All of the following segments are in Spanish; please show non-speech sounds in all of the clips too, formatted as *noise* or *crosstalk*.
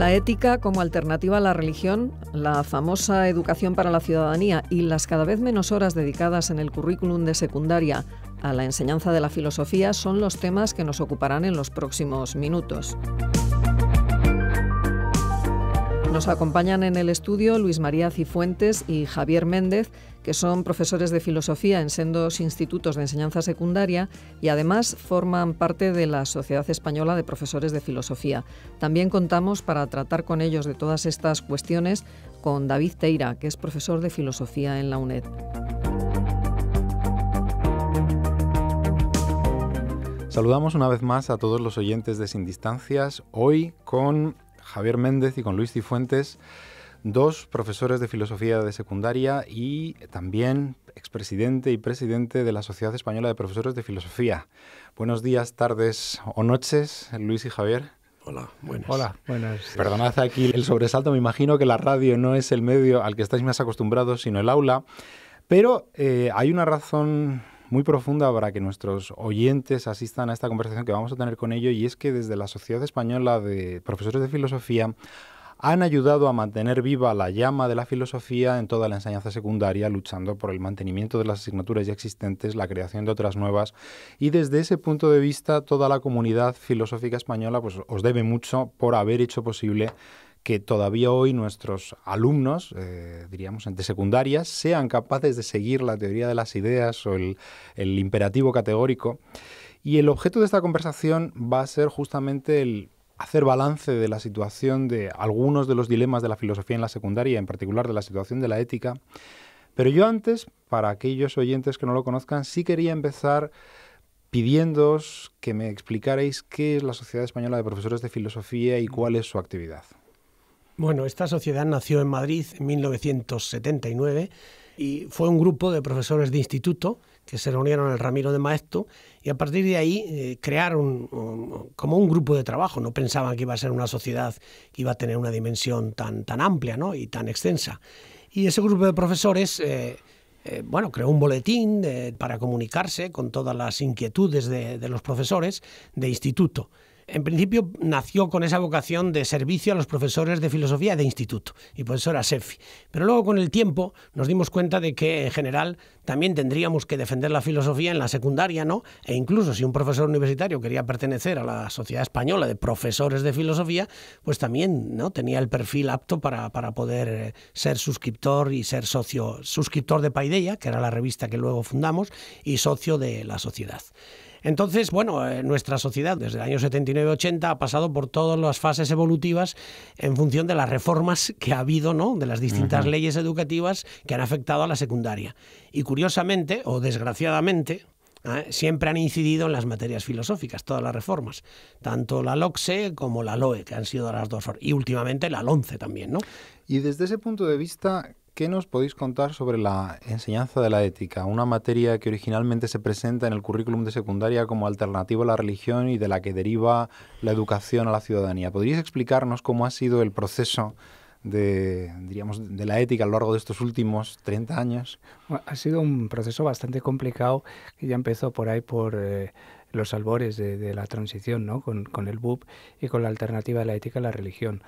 La ética como alternativa a la religión, la famosa educación para la ciudadanía y las cada vez menos horas dedicadas en el currículum de secundaria a la enseñanza de la filosofía son los temas que nos ocuparán en los próximos minutos. Nos acompañan en el estudio Luis María Cifuentes y Javier Méndez, que son profesores de filosofía en sendos institutos de enseñanza secundaria y además forman parte de la Sociedad Española de Profesores de Filosofía. También contamos para tratar con ellos de todas estas cuestiones con David Teira, que es profesor de filosofía en la UNED. Saludamos una vez más a todos los oyentes de Sin Distancias, hoy con Javier Méndez y con Luis Cifuentes dos profesores de filosofía de secundaria y también expresidente y presidente de la Sociedad Española de Profesores de Filosofía. Buenos días, tardes o noches, Luis y Javier. Hola, buenas. Hola, buenas. Perdonad aquí el sobresalto, me imagino que la radio no es el medio al que estáis más acostumbrados, sino el aula, pero eh, hay una razón muy profunda para que nuestros oyentes asistan a esta conversación que vamos a tener con ellos y es que desde la Sociedad Española de Profesores de Filosofía han ayudado a mantener viva la llama de la filosofía en toda la enseñanza secundaria, luchando por el mantenimiento de las asignaturas ya existentes, la creación de otras nuevas, y desde ese punto de vista toda la comunidad filosófica española pues, os debe mucho por haber hecho posible que todavía hoy nuestros alumnos, eh, diríamos, de secundarias, sean capaces de seguir la teoría de las ideas o el imperativo categórico. Y el objeto de esta conversación va a ser justamente el hacer balance de la situación de algunos de los dilemas de la filosofía en la secundaria, en particular de la situación de la ética. Pero yo antes, para aquellos oyentes que no lo conozcan, sí quería empezar pidiéndoos que me explicarais qué es la Sociedad Española de Profesores de Filosofía y cuál es su actividad. Bueno, esta sociedad nació en Madrid en 1979 y fue un grupo de profesores de instituto que se reunieron en el Ramiro de Maestu, y a partir de ahí eh, crearon como un grupo de trabajo. No pensaban que iba a ser una sociedad que iba a tener una dimensión tan, tan amplia ¿no? y tan extensa. Y ese grupo de profesores... Eh, eh, bueno, creó un boletín para comunicarse con todas las inquietudes de los profesores de instituto en principio nació con esa vocación de servicio a los profesores de filosofía de instituto y era SEFI. Pero luego con el tiempo nos dimos cuenta de que en general también tendríamos que defender la filosofía en la secundaria, ¿no? E incluso si un profesor universitario quería pertenecer a la Sociedad Española de Profesores de Filosofía, pues también ¿no? tenía el perfil apto para, para poder eh, ser suscriptor y ser socio, suscriptor de Paideia, que era la revista que luego fundamos, y socio de la sociedad. Entonces, bueno, eh, nuestra sociedad desde el año 79-80 ha pasado por todas las fases evolutivas en función de las reformas que ha habido, ¿no? De las distintas leyes educativas que han afectado a la secundaria. Y curiosamente, o desgraciadamente, ¿eh? siempre han incidido en las materias filosóficas, todas las reformas, tanto la LOCSE como la LOE, que han sido las dos, y últimamente la LONCE también, ¿no? Y desde ese punto de vista, ¿qué nos podéis contar sobre la enseñanza de la ética? Una materia que originalmente se presenta en el currículum de secundaria como alternativa a la religión y de la que deriva la educación a la ciudadanía. ¿Podríais explicarnos cómo ha sido el proceso de, diríamos, de la ética a lo largo de estos últimos 30 años? ha sido un proceso bastante complicado que ya empezó por ahí por... Eh, los albores de, la transición, ¿no? Con, con el BUP y con la alternativa de la ética a la religión.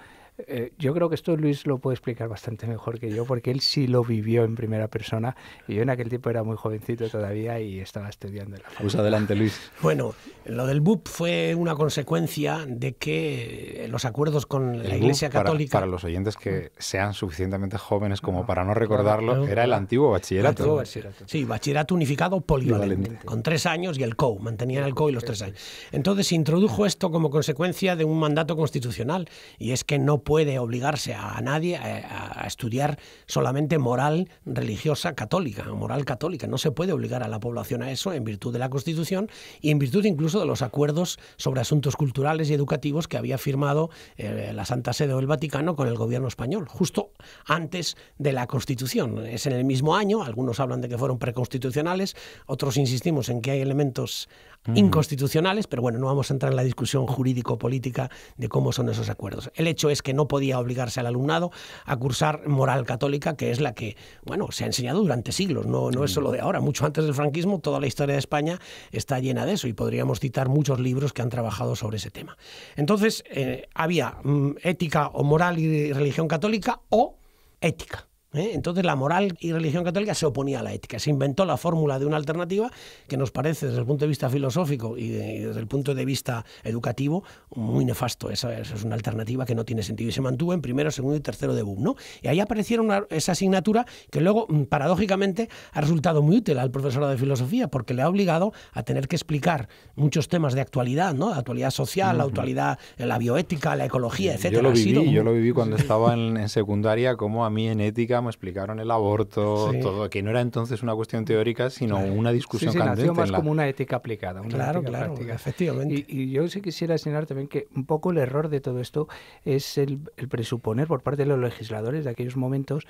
Eh, yo creo que esto Luis lo puede explicar bastante mejor que yo, porque él sí lo vivió en primera persona y yo en aquel tiempo era muy jovencito todavía y estaba estudiando. la pues adelante, Luis. Bueno, lo del BUP fue una consecuencia de que los acuerdos con la Iglesia Católica... Para, los oyentes que sean suficientemente jóvenes como para no recordarlo, era el antiguo bachillerato. Sí, bachillerato unificado polivalente, con tres años y el COU, mantenían el COU y los tres años. Entonces se introdujo esto como consecuencia de un mandato constitucional y es que no puede obligarse a nadie a, estudiar solamente moral religiosa católica, moral católica. No se puede obligar a la población a eso en virtud de la Constitución y en virtud incluso de los acuerdos sobre asuntos culturales y educativos que había firmado eh, la Santa Sede o el Vaticano con el gobierno español, justo antes de la Constitución. Es en el mismo año, algunos hablan de que fueron preconstitucionales, otros insistimos en que hay elementos inconstitucionales, pero bueno, no vamos a entrar en la discusión jurídico-política de cómo son esos acuerdos. El hecho es que no podía obligarse al alumnado a cursar moral católica, que es la que, bueno, se ha enseñado durante siglos, no, es mm. solo de ahora, mucho antes del franquismo, toda la historia de España está llena de eso y podríamos citar muchos libros que han trabajado sobre ese tema. Entonces, eh, había mm, ética o moral y religión católica o ética ¿eh? Entonces la moral y religión católica se oponía a la ética. Se inventó la fórmula de una alternativa que nos parece desde el punto de vista filosófico y, desde el punto de vista educativo muy nefasto. Esa, es una alternativa que no tiene sentido. Y se mantuvo en primero, segundo y tercero de boom. ¿no? Y ahí aparecieron esa asignatura que luego, mm, paradójicamente, ha resultado muy útil al profesor de filosofía porque le ha obligado a tener que explicar muchos temas de actualidad, ¿no? La actualidad social, la actualidad, eh, la bioética, la ecología, etc. Yo lo viví, yo lo viví cuando *laughs* estaba en secundaria, como a mí en ética me explicaron el aborto, todo, que no era entonces una cuestión teórica, sino una discusión sí, sí, candente. Nació más como una ética aplicada. claro, claro, práctica. efectivamente. Y, yo sí quisiera señalar también que un poco el error de todo esto es el, el presuponer por parte de los legisladores de aquellos momentos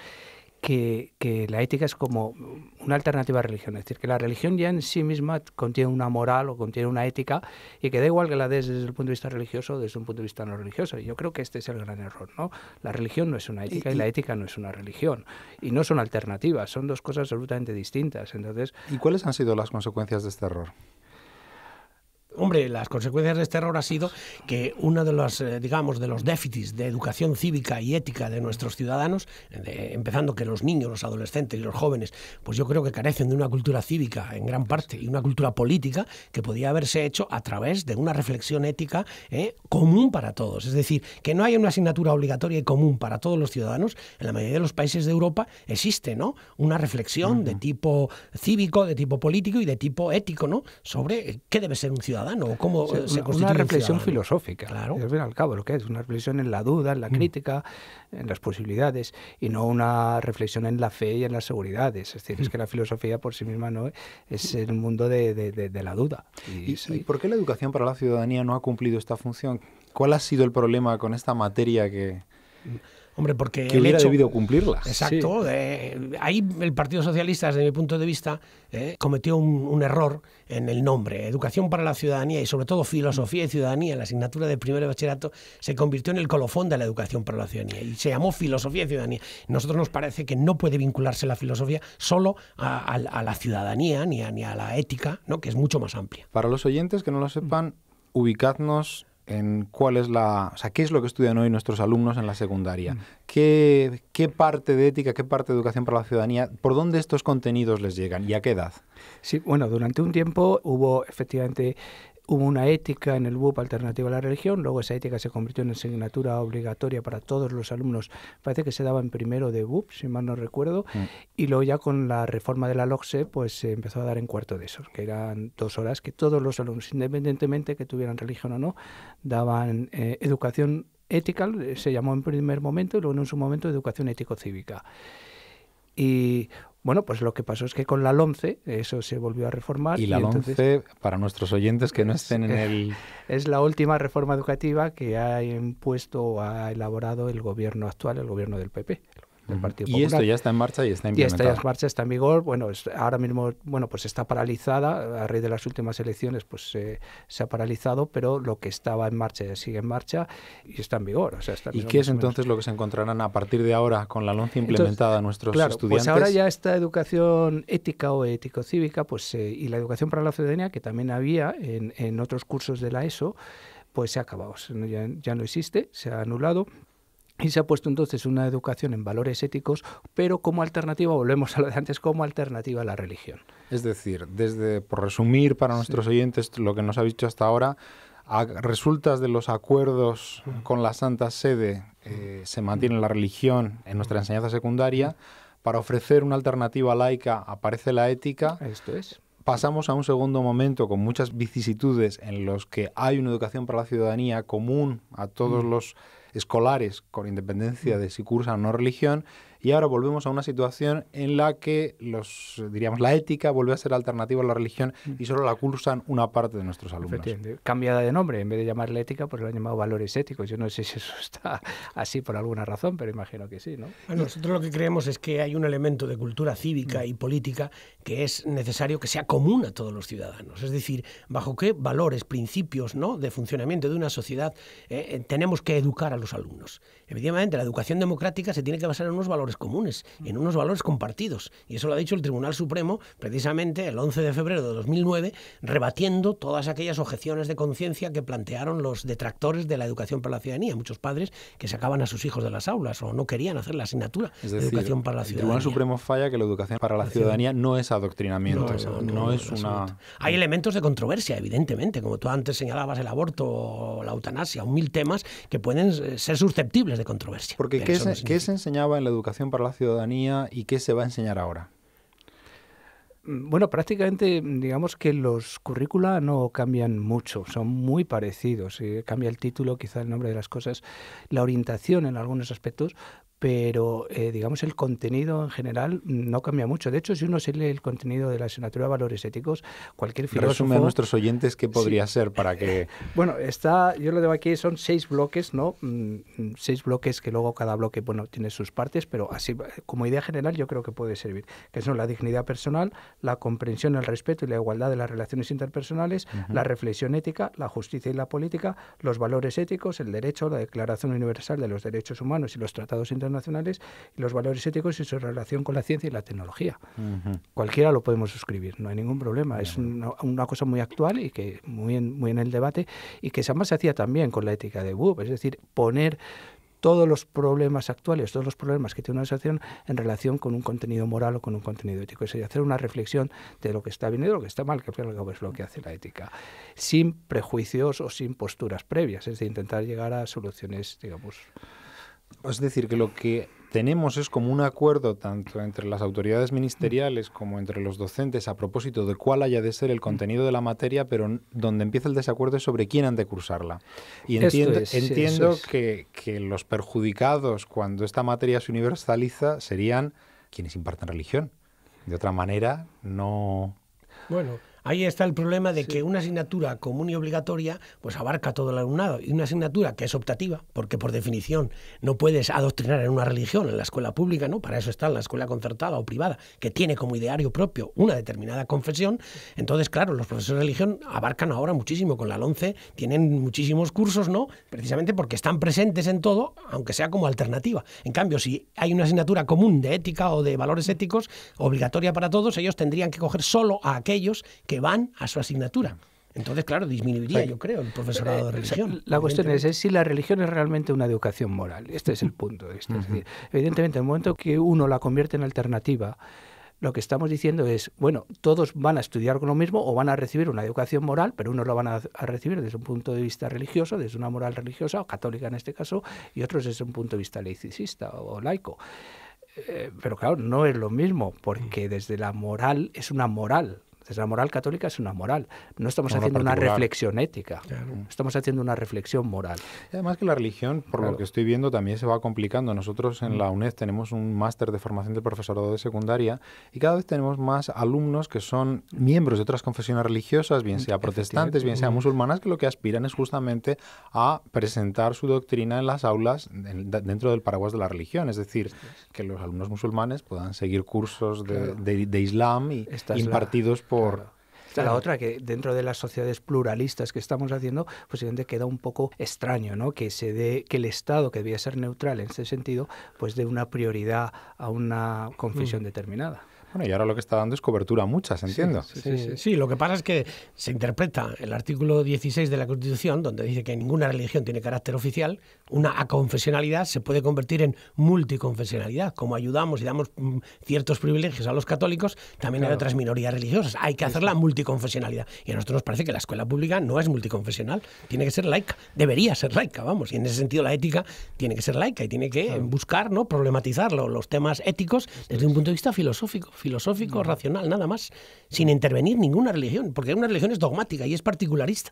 que, la ética es como una alternativa a la religión, es decir, que la religión ya en sí misma contiene una moral o contiene una ética y que da igual que la des desde el punto de vista religioso o desde un punto de vista no religioso. Y yo creo que este es el gran error, ¿no? La religión no es una ética y, la ética no es una religión. Y no son alternativas, son dos cosas absolutamente distintas. Entonces, ¿Y cuáles han sido las consecuencias de este error? Hombre, las consecuencias de este error ha sido que uno de los, eh, digamos, de los déficits de educación cívica y ética de nuestros ciudadanos, empezando que los niños, los adolescentes y los jóvenes, pues yo creo que carecen de una cultura cívica en gran parte y una cultura política que podía haberse hecho a través de una reflexión ética eh, común para todos. Es decir, que no haya una asignatura obligatoria y común para todos los ciudadanos. En la mayoría de los países de Europa existe, ¿no? Una reflexión de tipo cívico, de tipo político y de tipo ético, ¿no? Sobre eh, qué debe ser un ciudadano se una reflexión filosófica, claro. al al cabo, lo que es una reflexión en la duda, en la mm. crítica, en las posibilidades, y no una reflexión en la fe y en las seguridades. Es decir, es mm. que la filosofía por sí misma no es el mundo de, la duda. Y, por qué la educación para la ciudadanía no ha cumplido esta función? ¿Cuál ha sido el problema con esta materia que... Hombre, porque. Que hubiera hecho, debido cumplirla. Exacto. ahí el Partido Socialista, desde mi punto de vista, eh, cometió un, error en el nombre. Educación para la ciudadanía y, sobre todo, filosofía y ciudadanía, la asignatura de primer bachillerato, se convirtió en el colofón de la educación para la ciudadanía y se llamó filosofía y ciudadanía. Nosotros nos parece que no puede vincularse la filosofía solo a, la ciudadanía ni a, ni a la ética, ¿no? que es mucho más amplia. Para los oyentes que no lo sepan, ubicadnos en cuál es la, o sea, qué es lo que estudian hoy nuestros alumnos en la secundaria, mm. ¿Qué, qué parte de ética, qué parte de educación para la ciudadanía, por dónde estos contenidos les llegan y a qué edad. Sí, bueno, durante un tiempo hubo efectivamente hubo una ética en el BUP alternativa a la religión, luego esa ética se convirtió en asignatura obligatoria para todos los alumnos, parece que se daba en primero de BUP, si mal no recuerdo, mm. y luego ya con la reforma de la LOGSE, pues se empezó a dar en cuarto de eso. que eran dos horas que todos los alumnos, independientemente que tuvieran religión o no, daban eh, educación ética, se llamó en primer momento y luego en su momento educación ético-cívica. Y bueno, pues lo que pasó es que con la LOMCE eso se volvió a reformar. Y la y para nuestros oyentes que no estén en eh, el... Es la última reforma educativa que ha impuesto o ha elaborado el gobierno actual, el gobierno del PP, y esto ya está en marcha y está vigor. Y está en marcha, está en vigor. Bueno, es, ahora mismo bueno, pues está paralizada. A raíz de las últimas elecciones pues eh, se ha paralizado, pero lo que estaba en marcha sigue en marcha y está en vigor. O sea, está ¿Y qué es entonces lo que se encontrarán a partir de ahora con la LONCE implementada nuestros claro, pues estudiantes? Pues ahora ya esta educación ética o ético-cívica pues, eh, y la educación para la ciudadanía, que también había en, en otros cursos de la ESO, pues se ha acabado, ya, ya no existe, se ha anulado. Y se ha puesto entonces una educación en valores éticos, pero como alternativa, volvemos a lo de antes, como alternativa a la religión. Es decir, desde, por resumir para nuestros oyentes lo que nos ha dicho hasta ahora, a resultas de los acuerdos con la Santa Sede, eh, se mantiene la religión en nuestra enseñanza secundaria. Para ofrecer una alternativa laica aparece la ética. Esto es pasamos a un segundo momento con muchas vicisitudes en los que hay una educación para la ciudadanía común a todos los escolares, con independencia de si cursan o no religión, y ahora volvemos a una situación en la que los, diríamos, la ética vuelve a ser alternativa a la religión mm. y solo la cursan una parte de nuestros alumnos. Cambiada de nombre, en vez de llamarla ética, pues lo han llamado valores éticos. Yo no sé si eso *laughs* está así por alguna razón, pero imagino que sí, ¿no? nosotros lo que creemos es que hay un elemento de cultura cívica mm. y política que es necesario que sea común a todos los ciudadanos. Es decir, bajo qué valores, principios, ¿no? de funcionamiento de una sociedad eh, eh, tenemos que educar a los alumnos. Evidentemente, la educación democrática se tiene que basar en unos valores comunes, en unos valores compartidos. Y eso lo ha dicho el Tribunal Supremo precisamente el 11 de febrero de 2009, rebatiendo todas aquellas objeciones de conciencia que plantearon los detractores de la educación para la ciudadanía, muchos padres que sacaban a sus hijos de las aulas o no querían hacer la asignatura de educación para la ciudadanía. El Tribunal Supremo falla que la educación para la ciudadanía no es adoctrinamiento, no es, una... Hay elementos de controversia, evidentemente, como tú antes señalabas, el aborto, la eutanasia, un mil temas que pueden eh, ser susceptibles controversia. Porque ¿qué, se, ¿qué se enseñaba en la educación para la ciudadanía y qué se va a enseñar ahora? Mm, bueno, prácticamente digamos que los currícula no cambian mucho, son muy parecidos. Eh, cambia el título, quizá el nombre de las cosas, la orientación en algunos aspectos, pero eh, digamos el contenido en general no cambia mucho. De hecho, si uno se lee el contenido de la asignatura de valores éticos, cualquier filósofo... Resume a nuestros oyentes qué podría ser para que... *laughs* Bueno, está, yo lo debo aquí, son seis bloques, ¿no? Mm, mm, seis bloques que luego cada bloque, bueno, tiene sus partes, pero así como idea general yo creo que puede servir, que son la dignidad personal, la comprensión, el respeto y la igualdad de las relaciones interpersonales, la reflexión ética, la justicia y la política, los valores éticos, el derecho, la Declaración Universal de los Derechos Humanos y los tratados internacionales, nacionales y los valores éticos y su relación con la ciencia y la tecnología. Cualquiera lo podemos suscribir, no hay ningún problema. Es una, cosa muy actual y que muy en, muy en el debate y que además se hacía también con la ética de Wub, es decir, poner todos los problemas actuales, todos los problemas que tiene una asociación en relación con un contenido moral o con un contenido ético. Es decir, hacer una reflexión de lo que está bien y de lo que está mal, que es lo que hace la ética, sin prejuicios o sin posturas previas, es decir, intentar llegar a soluciones, digamos, es decir, que lo que tenemos es como un acuerdo tanto entre las autoridades ministeriales como entre los docentes a propósito de cuál haya de ser el contenido de la materia, pero donde empieza el desacuerdo es sobre quién han de cursarla. Y entiendo, que, que los perjudicados cuando esta materia se universaliza serían quienes imparten religión. De otra manera, no... Bueno, Ahí está el problema de que una asignatura común y obligatoria pues abarca todo el alumnado y una asignatura que es optativa, porque por definición no puedes adoctrinar en una religión en la escuela pública, ¿no? Para eso está la escuela concertada o privada, que tiene como ideario propio una determinada confesión. Entonces, claro, los profesores de religión abarcan ahora muchísimo con la ONCE, tienen muchísimos cursos, ¿no? Precisamente porque están presentes en todo, aunque sea como alternativa. En cambio, si hay una asignatura común de ética o de valores éticos obligatoria para todos, ellos tendrían que coger solo a aquellos que que van a su asignatura. Entonces, claro, disminuiría, yo creo, el profesorado eh, de religión. la cuestión es, si la religión es realmente una educación moral. Este es el punto de este, esto. evidentemente, en el momento que uno la convierte en alternativa, lo que estamos diciendo es, bueno, todos van a estudiar con lo mismo o van a recibir una educación moral, pero unos lo van a, recibir desde un punto de vista religioso, desde una moral religiosa o católica en este caso, y otros desde un punto de vista laicista o, laico. Eh, pero claro, no es lo mismo, porque desde la moral es una moral la moral católica es una moral. No estamos haciendo una reflexión ética, estamos haciendo una reflexión moral. además que la religión, por lo que estoy viendo, también se va complicando. Nosotros en la mm. UNED tenemos un máster de formación de profesorado de secundaria y cada vez tenemos más alumnos que son miembros de otras confesiones religiosas, bien mm, sea protestantes, bien sea mm. musulmanas, que lo que aspiran es justamente a presentar su doctrina en las aulas dentro del paraguas de la religión. Es decir, que los alumnos musulmanes puedan seguir cursos de, de, Islam y Esta impartidos la otra, que dentro de las sociedades pluralistas que estamos haciendo, pues evidentemente queda un poco extraño, ¿no? Que se dé, que el Estado, que debía ser neutral en ese sentido, pues dé una prioridad a una confesión mm. determinada. Bueno, y ahora lo que está dando es cobertura a muchas, entiendo. Sí, lo que pasa es que se interpreta el artículo 16 de la Constitución, donde dice que ninguna religión tiene carácter oficial, una aconfesionalidad se puede convertir en multiconfesionalidad. Como ayudamos y damos mm, ciertos privilegios a los católicos, también hay otras minorías religiosas. Hay que hacer la multiconfesionalidad. Y a nosotros nos parece que la escuela pública no es multiconfesional, tiene que ser laica, debería ser laica, vamos. Y en ese sentido la ética tiene que ser laica y tiene que buscar, ¿no? problematizar los temas éticos desde un punto de vista filosófico filosófico, racional, nada más, sin intervenir ninguna religión, porque una religión es dogmática y es particularista,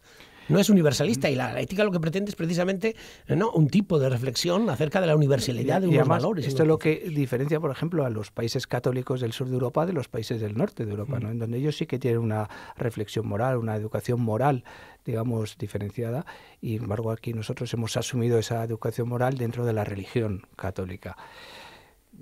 no es universalista. Y la, ética lo que pretende es precisamente ¿no? un tipo de reflexión acerca de la universalidad de unos valores. Esto es lo que diferencia, por ejemplo, a los países católicos del sur de Europa de los países del norte de Europa, mm. en donde ellos sí que tienen una reflexión moral, una educación moral digamos, diferenciada. Y, embargo, aquí nosotros hemos asumido esa educación moral dentro de la religión católica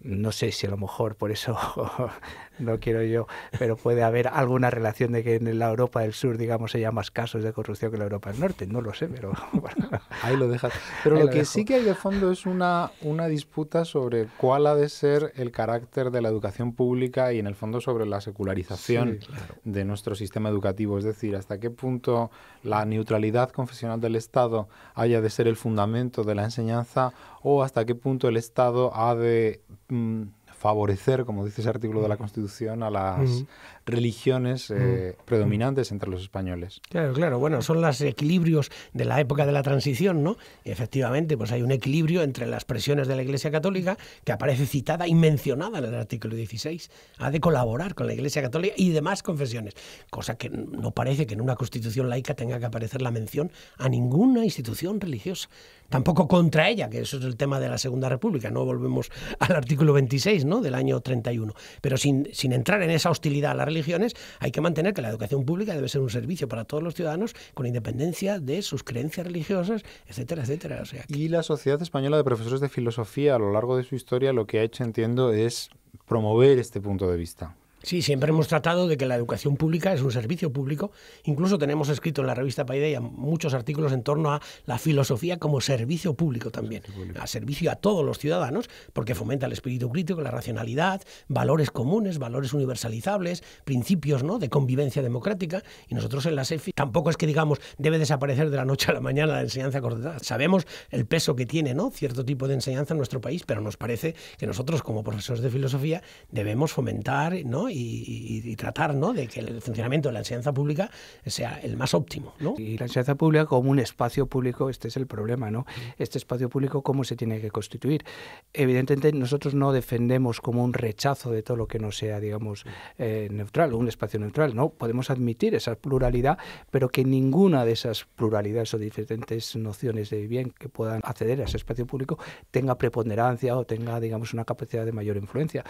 no sé si a lo mejor por eso *laughs* no quiero yo, pero puede haber alguna relación de que en la Europa del Sur, digamos, haya más casos de corrupción que en la Europa del Norte. No lo sé, pero *laughs* ahí lo dejas. Pero lo, que sí que hay de fondo es una, una disputa sobre cuál ha de ser el carácter de la educación pública y en el fondo sobre la secularización de nuestro sistema educativo. Es decir, hasta qué punto la neutralidad confesional del Estado haya de ser el fundamento de la enseñanza o hasta qué punto el Estado ha de mm, favorecer, como dice ese artículo de la Constitución, a las religiones eh, predominantes entre los españoles. Claro, claro. Bueno, son los equilibrios de la época de la transición, ¿no? efectivamente, pues hay un equilibrio entre las presiones de la Iglesia Católica, que aparece citada y mencionada en el artículo 16, ha de colaborar con la Iglesia Católica y demás confesiones, cosa que no parece que en una Constitución laica tenga que aparecer la mención a ninguna institución religiosa tampoco contra ella, que eso es el tema de la Segunda República, no volvemos *laughs* al artículo 26 ¿no? del año 31. Pero sin, entrar en esa hostilidad a las religiones, hay que mantener que la educación pública debe ser un servicio para todos los ciudadanos con independencia de sus creencias religiosas, etcétera, etcétera. Y la Sociedad Española de Profesores de Filosofía a lo largo de su historia lo que ha hecho, entiendo, es promover este punto de vista Sí, siempre hemos tratado de que la educación pública es un servicio público. Incluso tenemos escrito en la revista Paideia muchos artículos en torno a la filosofía como servicio público también, a servicio a todos los ciudadanos, porque fomenta el espíritu crítico, la racionalidad, valores comunes, valores universalizables, principios ¿no? de convivencia democrática. Y nosotros en la SEFI tampoco es que digamos debe desaparecer de la noche a la mañana la enseñanza cortada. Sabemos el peso que tiene ¿no? cierto tipo de enseñanza en nuestro país, pero nos parece que nosotros como profesores de filosofía debemos fomentar ¿no? y, tratar ¿no? de que el funcionamiento de la enseñanza pública sea el más óptimo. ¿no? Y la enseñanza pública como un espacio público, este es el problema, ¿no? Mm. Este espacio público, ¿cómo se tiene que constituir? Evidentemente, nosotros no defendemos como un rechazo de todo lo que no sea, digamos, mm. eh, neutral, un espacio neutral, ¿no? Podemos admitir esa pluralidad, pero que ninguna de esas pluralidades o diferentes nociones de bien que puedan acceder a ese espacio público tenga preponderancia o tenga, digamos, una capacidad de mayor influencia.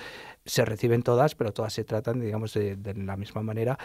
Se reciben todas, pero todas se tratan, digamos, de, la misma manera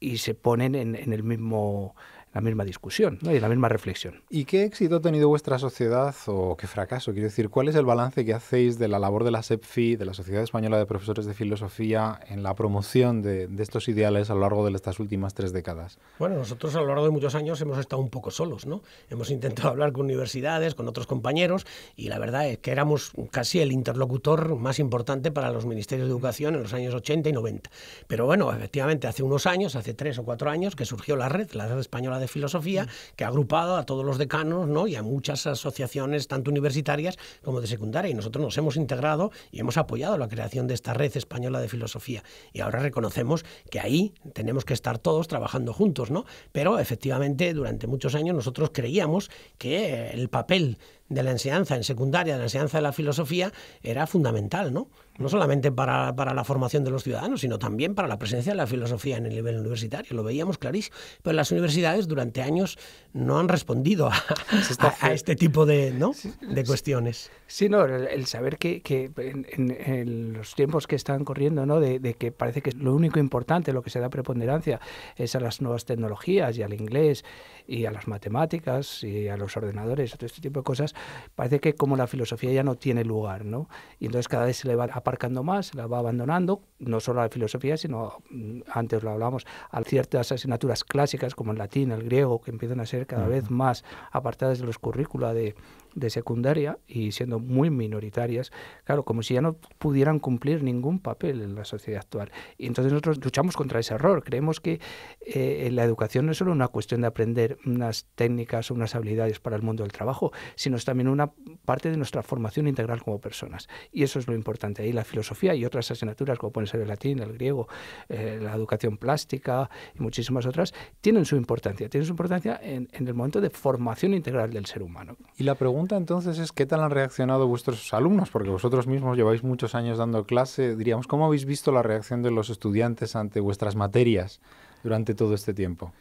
y se ponen en, en el mismo la misma discusión y la misma reflexión. ¿Y qué éxito ha tenido vuestra sociedad o qué fracaso? Quiero decir, ¿cuál es el balance que hacéis de la labor de la SEPFI, de la Sociedad Española de Profesores de Filosofía, en la promoción de, de estos ideales a lo largo de estas últimas tres décadas? Bueno, nosotros a lo largo de muchos años hemos estado un poco solos, ¿no? Hemos intentado *laughs* hablar con universidades, con otros compañeros, y la verdad es que éramos casi el interlocutor más importante para los ministerios de educación en los años 80 y 90. Pero bueno, efectivamente, hace unos años, hace tres o cuatro años, que surgió la red, la red española de Filosofía, que ha agrupado a todos los decanos ¿no? y a muchas asociaciones, tanto universitarias como de secundaria. Y nosotros nos hemos integrado y hemos apoyado la creación de esta red española de filosofía. Y ahora reconocemos que ahí tenemos que estar todos trabajando juntos, ¿no? Pero efectivamente, durante muchos años nosotros creíamos que el papel de la enseñanza en secundaria, de la enseñanza de la filosofía, era fundamental, ¿no? no solamente para, para, la formación de los ciudadanos, sino también para la presencia de la filosofía en el nivel universitario. Lo veíamos clarísimo. Pero las universidades durante años no han respondido a, a, este tipo de, ¿no? de cuestiones. Sí, el, saber que, que en, los tiempos que están corriendo, ¿no? De, que parece que lo único importante, lo que se da preponderancia, es a las nuevas tecnologías y al inglés y a las matemáticas y a los ordenadores, todo este tipo de cosas, parece que como la filosofía ya no tiene lugar, ¿no? Y entonces cada vez se le va a aparcando más, la va abandonando, no solo a la filosofía, sino, mm, antes lo hablábamos, a ciertas asignaturas clásicas como el latín, el griego, que empiezan a ser cada vez más apartadas de los currícula de, de secundaria y siendo muy minoritarias, claro, como si ya no pudieran cumplir ningún papel en la sociedad actual. Y entonces nosotros luchamos contra ese error. Creemos que eh, la educación no es solo una cuestión de aprender unas técnicas o unas habilidades para el mundo del trabajo, sino es también una parte de nuestra formación integral como personas. Y eso es lo importante. Ahí la filosofía y otras asignaturas, como pueden ser el latín, el griego, eh, la educación plástica y muchísimas otras, tienen su importancia. Tienen su importancia en, en el momento de formación integral del ser humano. Y la pregunta entonces es qué tal han reaccionado vuestros alumnos, porque vosotros mismos lleváis muchos años dando clase. Diríamos, ¿cómo habéis visto la reacción de los estudiantes ante vuestras materias durante todo este tiempo?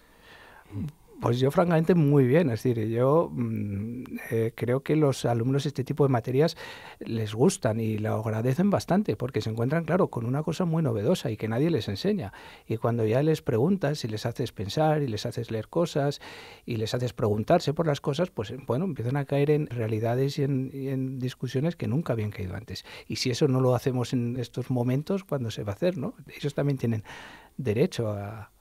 Pues yo francamente muy bien, es decir, yo mm, eh, creo que los alumnos este tipo de materias les gustan y lo agradecen bastante porque se encuentran, claro, con una cosa muy novedosa y que nadie les enseña. Y cuando ya les preguntas y les haces pensar y les haces leer cosas y les haces preguntarse por las cosas, pues eh, bueno, empiezan a caer en realidades y en, discusiones que nunca habían caído antes. Y si eso no lo hacemos en estos momentos, ¿cuándo se va a hacer? ¿no? Ellos también tienen derecho a,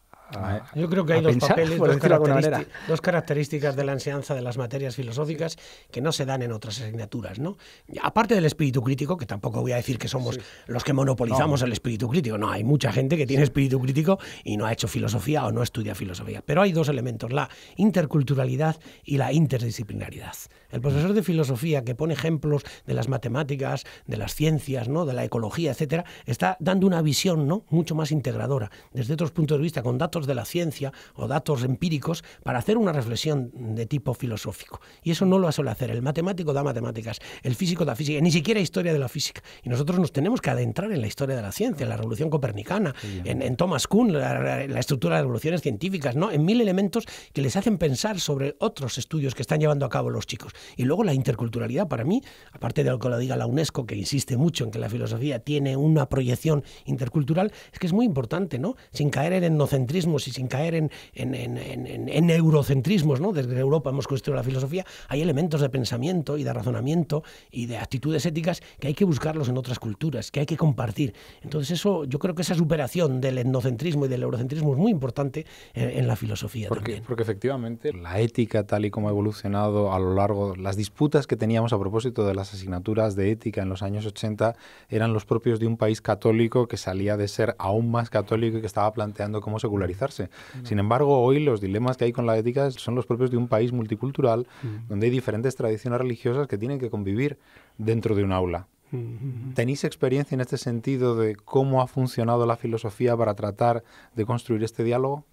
yo creo que hay dos papeles, *laughs* dos, características de la enseñanza de las materias filosóficas que no se dan en otras asignaturas, ¿no? Aparte del espíritu crítico, que tampoco voy a decir que somos los que monopolizamos el espíritu crítico, no, hay mucha gente que tiene espíritu crítico y no ha hecho filosofía o no estudia filosofía, pero hay dos elementos, la interculturalidad y la interdisciplinaridad. El mm. profesor de filosofía que pone ejemplos de las matemáticas, de las ciencias, ¿no? de la ecología, etcétera, está dando una visión, ¿no? mucho más integradora desde otros puntos de vista con datos de la ciencia o datos empíricos para hacer una reflexión de tipo filosófico. Y eso no lo suele hacer. El matemático da matemáticas, el físico da física, ni siquiera historia de la física. Y nosotros nos tenemos que adentrar en la historia de la ciencia, en la revolución copernicana, en, Thomas Kuhn, la, estructura de las revoluciones científicas, ¿no? en mil elementos que les hacen pensar sobre otros estudios que están llevando a cabo los chicos. Y luego la interculturalidad, para mí, aparte de lo que lo diga la UNESCO, que insiste mucho en que la filosofía tiene una proyección intercultural, es que es muy importante, ¿no? Sin caer en el etnocentrismo y sin caer en, en, en, en, eurocentrismos, ¿no? Desde Europa hemos construido la filosofía, hay elementos de pensamiento y de razonamiento y de actitudes éticas que hay que buscarlos en otras culturas, que hay que compartir. Entonces eso, yo creo que esa superación del etnocentrismo y del eurocentrismo es muy importante en, la filosofía porque, también. Porque efectivamente la ética tal y como ha evolucionado a lo largo, las disputas que teníamos a propósito de las asignaturas de ética en los años 80 eran los propios de un país católico que salía de ser aún más católico y que estaba planteando cómo secularizar sin embargo, hoy los dilemas que hay con la ética son los propios de un país multicultural donde hay diferentes tradiciones religiosas que tienen que convivir dentro de un aula. ¿Tenéis experiencia en este sentido de cómo ha funcionado la filosofía para tratar de construir este diálogo?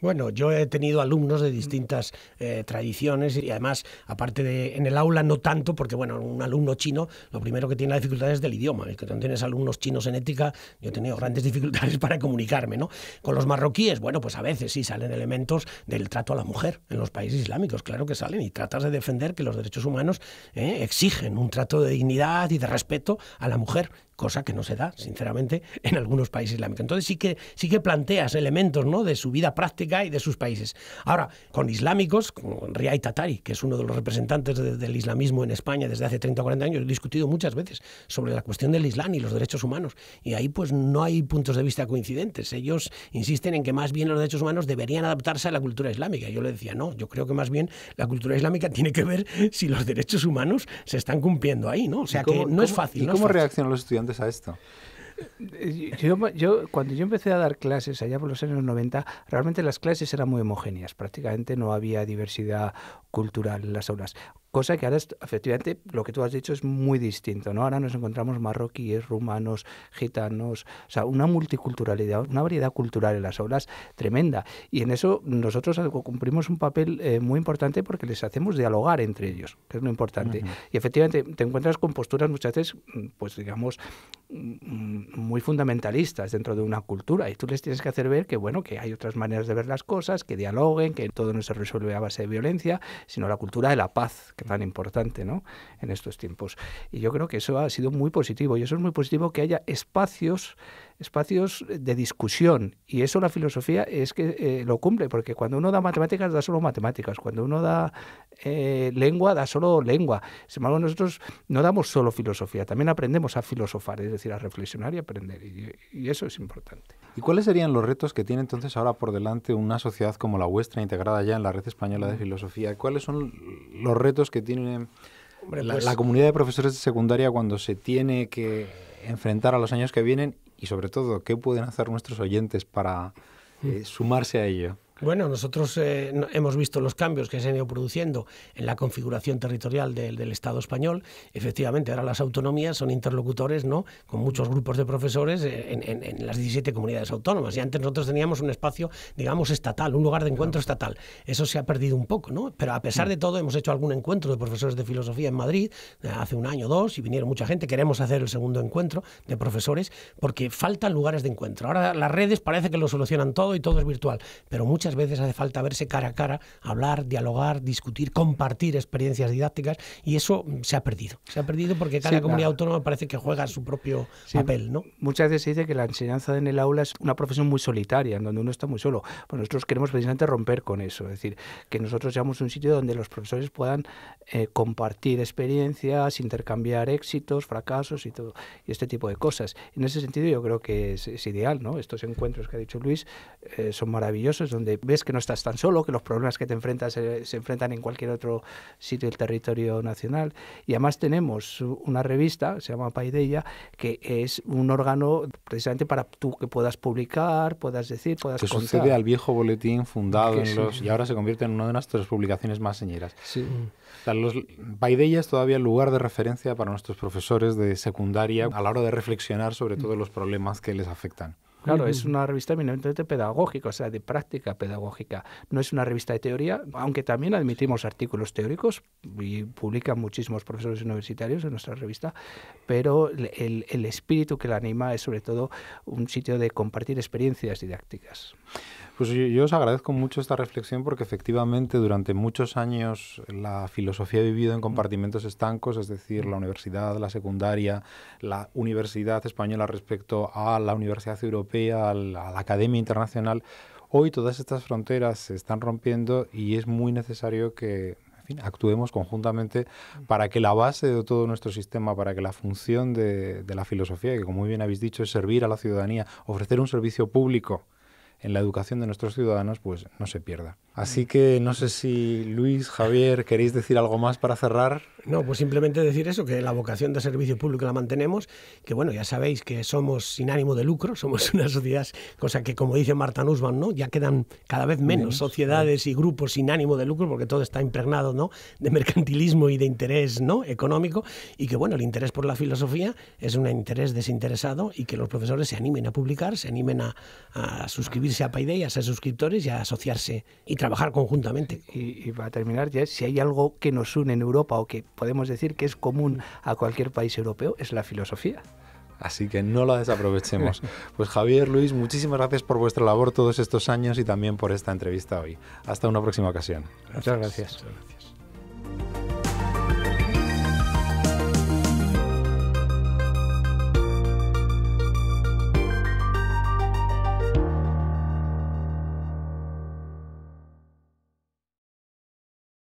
Bueno, yo he tenido alumnos de distintas eh, tradiciones y además, aparte de en el aula, no tanto, porque bueno, un alumno chino, lo primero que tiene la dificultad es del idioma. Y que no tienes alumnos chinos en ética, yo he tenido grandes *laughs* dificultades para comunicarme, ¿no? Con los marroquíes, bueno, pues a veces sí salen elementos del trato a la mujer en los países islámicos, claro que salen, y tratas de defender que los derechos humanos eh, exigen un trato de dignidad y de respeto a la mujer cosa que no se da, sinceramente, *laughs* en algunos países islámicos. Entonces sí que, sí que planteas elementos ¿no? de su vida práctica y de sus países. Ahora, con islámicos, con Riyadh Tatari, que es uno de los representantes del islamismo en España desde hace 30 o 40 años, he discutido muchas veces sobre la cuestión del Islam y los derechos humanos. Y ahí pues no hay puntos de vista coincidentes. Ellos insisten en que más bien los derechos humanos deberían adaptarse a la cultura islámica. Yo le decía, no, yo creo que más bien la cultura islámica *laughs* tiene que ver si los derechos humanos se están cumpliendo ahí, ¿no? O sea que no es fácil. ¿Y cómo reaccionan los estudiantes? a esto? Eh, yo, cuando yo empecé a dar clases allá por los años 90, realmente las clases eran muy homogéneas, prácticamente no había diversidad cultural en las aulas. Cosa que ahora, efectivamente, lo que tú has dicho es muy distinto, ¿no? Ahora nos encontramos marroquíes, rumanos, gitanos, o sea, una multiculturalidad, una variedad cultural en las obras tremenda. Y en eso nosotros cumplimos un papel eh, muy importante porque les hacemos dialogar entre ellos, que es lo importante. Y efectivamente, te encuentras con posturas muchas veces, pues digamos, muy fundamentalistas dentro de una cultura y tú les tienes que hacer ver que bueno que hay otras maneras de ver las cosas que dialoguen que todo no se resuelve a base de violencia sino la cultura de la paz que es tan importante no en estos tiempos y yo creo que eso ha sido muy positivo y eso es muy positivo que haya espacios espacios de discusión. Y eso la filosofía es que eh, lo cumple, porque cuando uno da matemáticas, da solo matemáticas. Cuando uno da eh, lengua, da solo lengua. Sin embargo, nosotros no damos solo filosofía, también aprendemos a filosofar, es decir, a reflexionar y aprender. Y, eso es importante. ¿Y cuáles serían los retos que tiene entonces ahora por delante una sociedad como la vuestra, integrada ya en la red española de filosofía? ¿Cuáles son los retos que tiene pues la, comunidad de profesores de secundaria cuando se tiene que enfrentar a los años que vienen y sobre todo qué pueden hacer nuestros oyentes para eh, mm. sumarse a ello. Bueno, nosotros eh, hemos visto los cambios que se han ido produciendo en la configuración territorial del, Estado español. Efectivamente, ahora las autonomías son interlocutores ¿no? con muchos grupos de profesores eh, en, las 17 comunidades autónomas. Y antes nosotros teníamos un espacio, digamos, estatal, un lugar de encuentro estatal. Eso se ha perdido un poco, ¿no? Pero a pesar mm. de todo, hemos hecho algún encuentro de profesores de filosofía en Madrid eh, hace un año o dos y vinieron mucha gente. Queremos hacer el segundo encuentro de profesores porque faltan lugares de encuentro. Ahora las redes parece que lo solucionan todo y todo es virtual, pero muchas veces hace falta verse cara a cara, hablar, dialogar, discutir, compartir experiencias didácticas y eso se ha perdido. Se ha perdido porque cada comunidad autónoma parece que juega su propio papel, ¿no? Muchas veces se dice que la enseñanza en el aula es una profesión muy solitaria, en donde uno está muy solo. Pues nosotros queremos precisamente romper con eso, es decir, que nosotros seamos un sitio donde los profesores puedan eh, compartir experiencias, intercambiar éxitos, fracasos y todo, y este tipo de cosas. En ese sentido yo creo que es, ideal, ¿no? Estos encuentros que ha dicho Luis eh, son maravillosos, donde ves que no estás tan solo, que los problemas que te enfrentas eh, se, enfrentan en cualquier otro sitio del territorio nacional. Y además tenemos una revista, se llama Paideia, que es un órgano precisamente para tú que puedas publicar, puedas decir, puedas que sucede al viejo boletín fundado y ahora se convierte en una de nuestras publicaciones más señeras. Sí. Mm. Paideia es todavía el lugar de referencia para nuestros profesores de secundaria a la hora de reflexionar sobre todos los problemas que les afectan. Claro, es una revista eminentemente pedagógica, o sea, de práctica pedagógica. No es una revista de teoría, aunque también admitimos artículos teóricos y publican muchísimos profesores universitarios en nuestra revista, pero el, espíritu que la anima es sobre todo un sitio de compartir experiencias didácticas. Pues yo, os agradezco mucho esta reflexión porque efectivamente durante muchos años la filosofía ha vivido en compartimentos estancos, es decir, la universidad, la secundaria, la universidad española respecto a la universidad europea a la, Academia Internacional. Hoy todas estas fronteras se están rompiendo y es muy necesario que actuemos conjuntamente para que la base de todo nuestro sistema, para que la función de, la filosofía, que como muy bien habéis dicho, es servir a la ciudadanía, ofrecer un servicio público en la educación de nuestros ciudadanos, pues no se pierda. Así mm. que no sé si Luis, Javier, *laughs* queréis decir algo más para cerrar. No, pues simplemente decir eso, que la vocación de servicio público la mantenemos, que bueno, ya sabéis que somos sin ánimo de lucro, somos una sociedad, cosa que como dice Marta Nussbaum, ¿no? ya quedan cada vez menos, sociedades y grupos sin ánimo de lucro, porque todo está impregnado ¿no? de mercantilismo y de interés ¿no? económico, y que bueno, el interés por la filosofía es un interés desinteresado y que los profesores se animen a publicar, se animen a, a suscribir suscribirse a a suscriptores y a asociarse y trabajar conjuntamente. Y, para terminar, si hay algo que nos une en Europa o que podemos decir que es común a cualquier país europeo, es la filosofía así que no la desaprovechemos. *laughs* Pues Javier, Luis, muchísimas gracias por vuestra labor todos estos años y también por esta entrevista hoy. Hasta una próxima ocasión. Muchas gracias.